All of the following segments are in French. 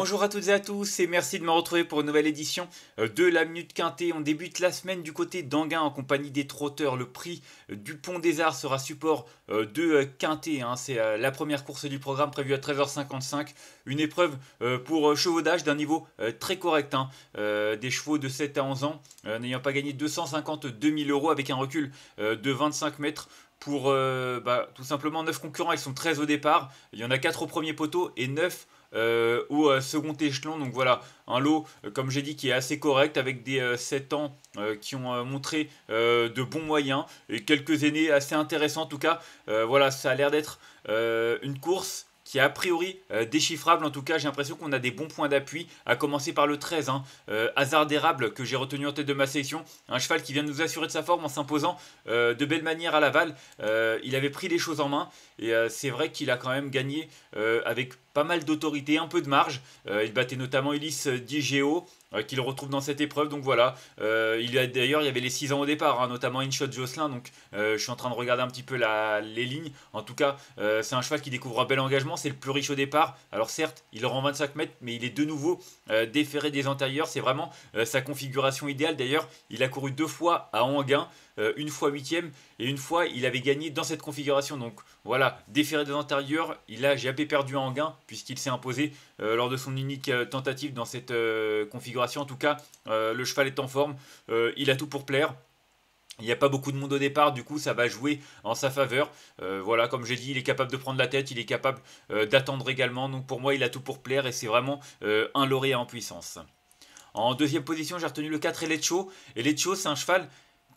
Bonjour à toutes et à tous et merci de me retrouver pour une nouvelle édition euh, de la Minute Quintée. On débute la semaine du côté d'Anguin en compagnie des trotteurs. Le prix euh, du Pont des Arts sera support euh, de Quintée. Hein. C'est la première course du programme prévue à 13h55. Une épreuve pour chevaudage d'un niveau très correct. Hein. Des chevaux de 7 à 11 ans n'ayant pas gagné 252 000 euros avec un recul de 25 mètres pour bah, tout simplement 9 concurrents. Ils sont 13 au départ. Il y en a 4 au premier poteau et 9 euh, au euh, second échelon. Donc voilà, un lot, euh, comme j'ai dit, qui est assez correct avec des 7 ans qui ont montré de bons moyens et quelques aînés assez intéressants en tout cas. voilà, ça a l'air d'être une course qui est a priori déchiffrable. En tout cas, j'ai l'impression qu'on a des bons points d'appui, à commencer par le 13, hein, Hasard d'érable, que j'ai retenu en tête de ma section. Un cheval qui vient de nous assurer de sa forme en s'imposant de belle manière à Laval. il avait pris les choses en main et c'est vrai qu'il a quand même gagné avec pas mal d'autorité, un peu de marge. Euh, il battait notamment Ulysse Digeo, euh, qu'il retrouve dans cette épreuve. Donc voilà, euh, il a d'ailleurs il y avait les 6 ans au départ, hein, notamment InShot Jocelyn. Donc je suis en train de regarder un petit peu les lignes. En tout cas, c'est un cheval qui découvre un bel engagement. C'est le plus riche au départ. Alors certes, il rend 25 mètres, mais il est de nouveau déféré des antérieurs. C'est vraiment sa configuration idéale. D'ailleurs, il a couru deux fois à Anguin. Euh, une fois huitième et une fois il avait gagné dans cette configuration. Donc voilà, déféré des antérieurs. il a pas perdu en gain puisqu'il s'est imposé euh, lors de son unique euh, tentative dans cette configuration. En tout cas, le cheval est en forme, il a tout pour plaire. Il n'y a pas beaucoup de monde au départ, du coup ça va jouer en sa faveur. voilà, comme j'ai dit, il est capable de prendre la tête, il est capable d'attendre également. Donc pour moi, il a tout pour plaire et c'est vraiment un lauréat en puissance. En deuxième position, j'ai retenu le 4 Et Et l'Echo c'est un cheval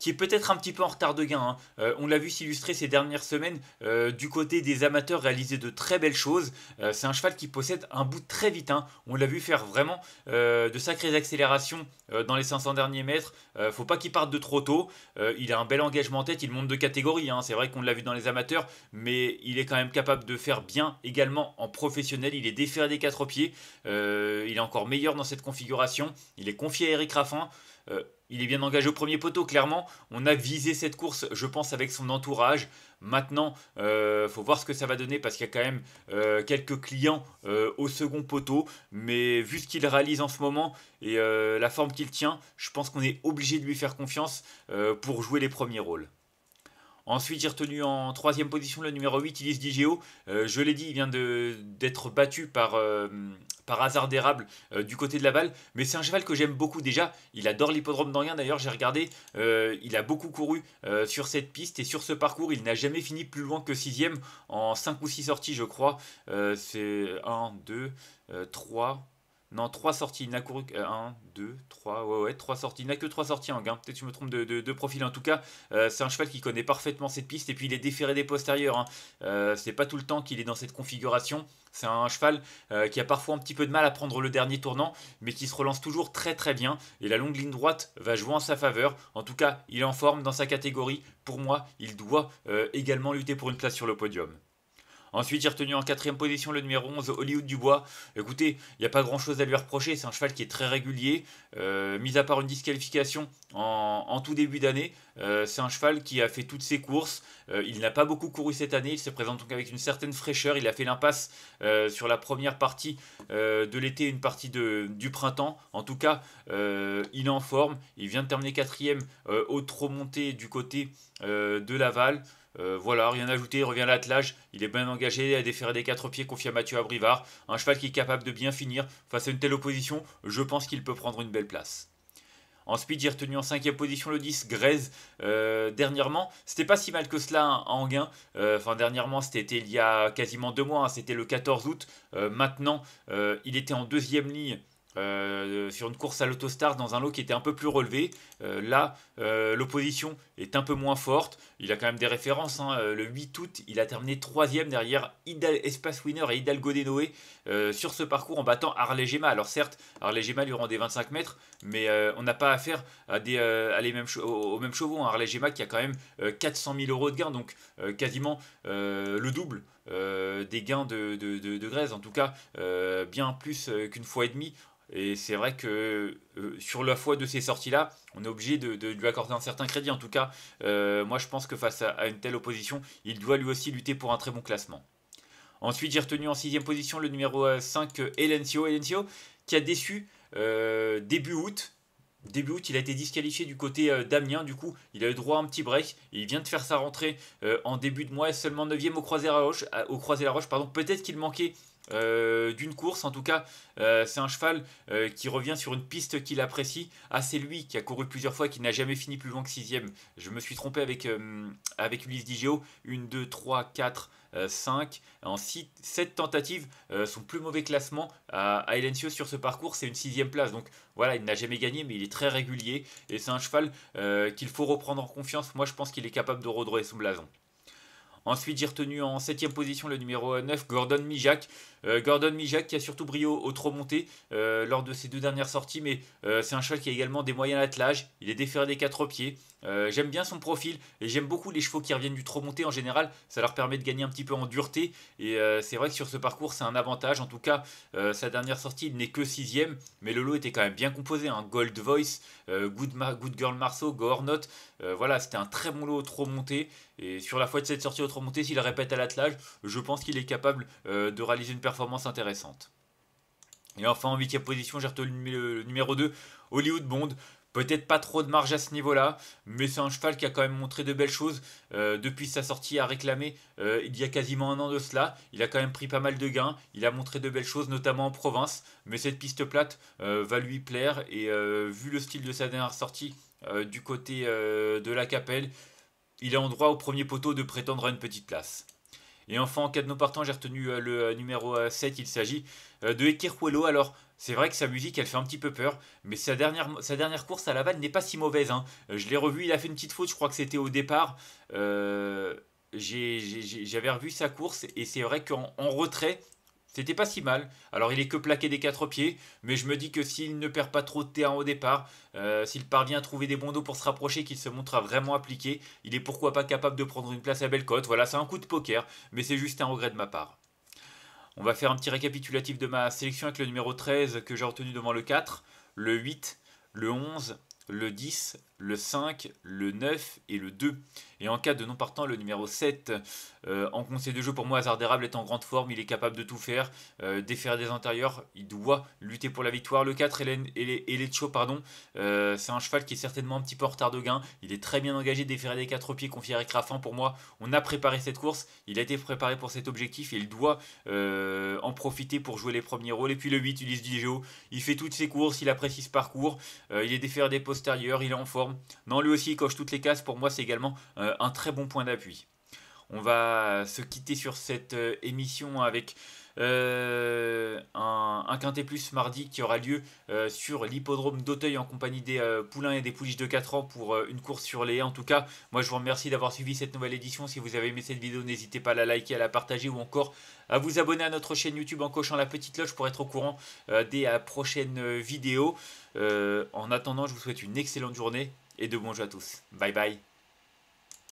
qui est peut-être un petit peu en retard de gain. Hein. Euh, on l'a vu s'illustrer ces dernières semaines euh, du côté des amateurs réaliser de très belles choses. Euh, c'est un cheval qui possède un bout très vite. Hein. On l'a vu faire vraiment de sacrées accélérations dans les 500 derniers mètres. faut pas qu'il parte de trop tôt. il a un bel engagement en tête. Il monte de catégorie. Hein. C'est vrai qu'on l'a vu dans les amateurs, mais il est quand même capable de faire bien également en professionnel. Il est déféré des quatre pieds. il est encore meilleur dans cette configuration. Il est confié à Eric Raffin. Il est bien engagé au premier poteau, clairement. On a visé cette course, je pense, avec son entourage. Maintenant, il euh, faut voir ce que ça va donner parce qu'il y a quand même euh, quelques clients euh, au second poteau. Mais vu ce qu'il réalise en ce moment et la forme qu'il tient, je pense qu'on est obligé de lui faire confiance pour jouer les premiers rôles. Ensuite, j'ai retenu en troisième position le numéro 8, il Digeo. Euh, je l'ai dit, il vient d'être battu par, euh, par hasard d'érable euh, du côté de Laval. Mais c'est un cheval que j'aime beaucoup déjà. Il adore l'hippodrome d'Anguin. D'ailleurs, j'ai regardé, euh, il a beaucoup couru sur cette piste et sur ce parcours. Il n'a jamais fini plus loin que sixième en 5 ou 6 sorties, je crois. c'est 1, 2, 3, non, 3 sorties. Il n'a couru que 1, 2, 3. Ouais, ouais, 3 sorties. Il n'a que 3 sorties en Peut-être que je me trompe de, profil. En tout cas, euh, c'est un cheval qui connaît parfaitement cette piste. Et puis, il est déféré des postérieurs. Hein. c'est pas tout le temps qu'il est dans cette configuration. C'est un cheval euh, qui a parfois un petit peu de mal à prendre le dernier tournant, mais qui se relance toujours très très bien. Et la longue ligne droite va jouer en sa faveur. En tout cas, il est en forme dans sa catégorie. Pour moi, il doit euh, également lutter pour une place sur le podium. Ensuite, j'ai retenu en quatrième position le numéro 11, Hollywood Dubois. Écoutez, il n'y a pas grand chose à lui reprocher. C'est un cheval qui est très régulier, euh, mis à part une disqualification en, tout début d'année. Euh, c'est un cheval qui a fait toutes ses courses. Euh, il n'a pas beaucoup couru cette année. Il se présente donc avec une certaine fraîcheur. Il a fait l'impasse sur la première partie de l'été, une partie de, du printemps. En tout cas, il est en forme. Il vient de terminer quatrième au trop monté du côté de Laval. Euh, voilà, rien à ajouter, revient à l'attelage, il est bien engagé à déférer des quatre pieds, confie à Mathieu Abrivard. Un cheval qui est capable de bien finir face à une telle opposition, je pense qu'il peut prendre une belle place. En speed, j'ai retenu en cinquième position le 10, Grèze. Euh, dernièrement, c'était pas si mal que cela hein, en gain. Euh, enfin, dernièrement, c'était il y a quasiment deux mois, hein, c'était le 14 août. maintenant, il était en deuxième ligne. sur une course à l'autostar dans un lot qui était un peu plus relevé. là, l'opposition est un peu moins forte. Il a quand même des références. Hein. Euh, le 8 août, il a terminé troisième derrière Hidal Espace Winner et Hidalgo Denoé euh, sur ce parcours en battant Gema Alors certes, Arlegema lui rendait 25 mètres, mais euh, on n'a pas affaire à des, les mêmes aux, mêmes chevaux. Hein. gemma qui a quand même 400 000 euros de gains, donc quasiment le double. des gains de, de, de Grèce, en tout cas bien plus qu'une fois et demie. Et c'est vrai que euh, sur la foi de ces sorties-là, on est obligé de, lui accorder un certain crédit. En tout cas, euh, moi je pense que face à, une telle opposition, il doit lui aussi lutter pour un très bon classement. Ensuite, j'ai retenu en sixième position le numéro 5, euh, Elencio. Elencio qui a déçu début août. Début août, il a été disqualifié du côté d'Amiens. Du coup, il a eu droit à un petit break. Il vient de faire sa rentrée en début de mois, seulement 9ème au Croisé-la-Roche. Au Croisé-la-Roche, pardon. Peut-être qu'il manquait euh, d'une course. En tout cas, euh, c'est un cheval euh, qui revient sur une piste qu'il apprécie. Ah, c'est lui qui a couru plusieurs fois et qui n'a jamais fini plus loin que sixième. Je me suis trompé avec, avec Ulysse Digéo 1, 2, 3, 4, 5. En 7 tentatives, son plus mauvais classement à, à Elencio sur ce parcours, c'est une sixième place. Donc voilà, il n'a jamais gagné, mais il est très régulier. Et c'est un cheval qu'il faut reprendre en confiance. Moi, je pense qu'il est capable de redresser son blason. Ensuite, j'ai retenu en 7 position le numéro 9, Gordon Mijak. Euh, Gordon Mijak qui a surtout brio au, trop monté euh, lors de ses deux dernières sorties, mais euh, c'est un cheval qui a également des moyens d'attelage. Il est déféré des 4 pieds. j'aime bien son profil et j'aime beaucoup les chevaux qui reviennent du trop monté en général. Ça leur permet de gagner un petit peu en dureté et c'est vrai que sur ce parcours c'est un avantage. En tout cas, sa dernière sortie n'est que 6 sixième, mais le lot était quand même bien composé. Hein. Gold Voice, Good, Girl Marceau, Go voilà, c'était un très bon lot au trop monté et sur la fois de cette sortie autre montée, s'il répète à l'attelage, je pense qu'il est capable euh, de réaliser une performance intéressante. Et enfin, en 8 huitième position, j'ai retenu le numéro 2, Hollywood Bond. Peut-être pas trop de marge à ce niveau-là, mais c'est un cheval qui a quand même montré de belles choses euh, depuis sa sortie à réclamer euh, il y a quasiment un an de cela. Il a quand même pris pas mal de gains, il a montré de belles choses, notamment en province, mais cette piste plate va lui plaire et vu le style de sa dernière sortie du côté de la Capelle, il a en droit au premier poteau de prétendre à une petite place. Et enfin, en cas de nos partants, j'ai retenu euh, le euh, numéro 7, euh, il s'agit de Ekirpuelo. Alors, c'est vrai que sa musique, elle fait un petit peu peur, mais sa dernière, sa dernière course à la vanne n'est pas si mauvaise. Hein. Je l'ai revu, il a fait une petite faute, je crois que c'était au départ. J'avais revu sa course, et c'est vrai qu'en retrait, c'était pas si mal. Alors il est que plaqué des quatre pieds, mais je me dis que s'il ne perd pas trop de terrain au départ, euh, s'il parvient à trouver des bons dos pour se rapprocher, qu'il se montre vraiment appliqué, il est pourquoi pas capable de prendre une place à cote Voilà, c'est un coup de poker, mais c'est juste un regret de ma part. On va faire un petit récapitulatif de ma sélection avec le numéro 13 que j'ai retenu devant le 4, le 8, le 11 le 10, le 5, le 9 et le 2. Et en cas de non partant, le numéro 7 euh, en conseil de jeu, pour moi, d'érable est en grande forme, il est capable de tout faire, euh, défaire des antérieurs il doit lutter pour la victoire. Le 4, Hélène, et Elecho, pardon, euh, c'est un cheval qui est certainement un petit peu en retard de gain, il est très bien engagé, défaire des 4 pieds, confier avec Raffin, pour moi, on a préparé cette course, il a été préparé pour cet objectif et il doit euh, en profiter pour jouer les premiers rôles. Et puis le 8, Ulysse géo il fait toutes ses courses, il apprécie ce parcours, il est défaire des postes il est en forme. Non, lui aussi, il coche toutes les cases. Pour moi, c'est également euh, un très bon point d'appui. On va se quitter sur cette euh, émission avec euh, un, quinté quintet plus mardi qui aura lieu euh, sur l'hippodrome d'Auteuil en compagnie des poulains et des pouliches de 4 ans pour une course sur les En tout cas, moi je vous remercie d'avoir suivi cette nouvelle édition. Si vous avez aimé cette vidéo, n'hésitez pas à la liker, à la partager ou encore à vous abonner à notre chaîne YouTube en cochant la petite cloche pour être au courant des prochaines vidéos. en attendant, je vous souhaite une excellente journée et de bons jeux à tous. Bye bye.